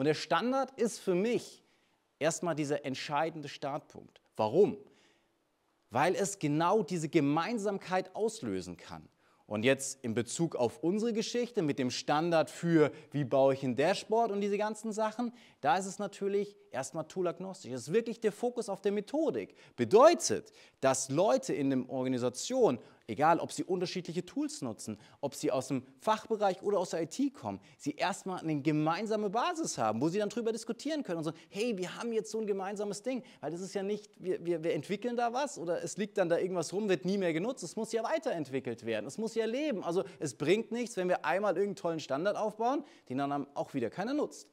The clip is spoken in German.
Und der Standard ist für mich erstmal dieser entscheidende Startpunkt. Warum? Weil es genau diese Gemeinsamkeit auslösen kann. Und jetzt in Bezug auf unsere Geschichte mit dem Standard für, wie baue ich ein Dashboard und diese ganzen Sachen, da ist es natürlich erstmal toolagnostisch. Es ist wirklich der Fokus auf der Methodik. Bedeutet, dass Leute in der Organisation, egal ob sie unterschiedliche Tools nutzen, ob sie aus dem Fachbereich oder aus der IT kommen, sie erstmal eine gemeinsame Basis haben, wo sie dann drüber diskutieren können und so, hey, wir haben jetzt so ein gemeinsames Ding, weil das ist ja nicht, wir, wir, wir entwickeln da was oder es liegt dann da irgendwas rum, wird nie mehr genutzt, es muss ja weiterentwickelt werden, es muss ja leben. Also es bringt nichts, wenn wir einmal irgendeinen tollen Standard aufbauen, den dann auch wieder keiner nutzt.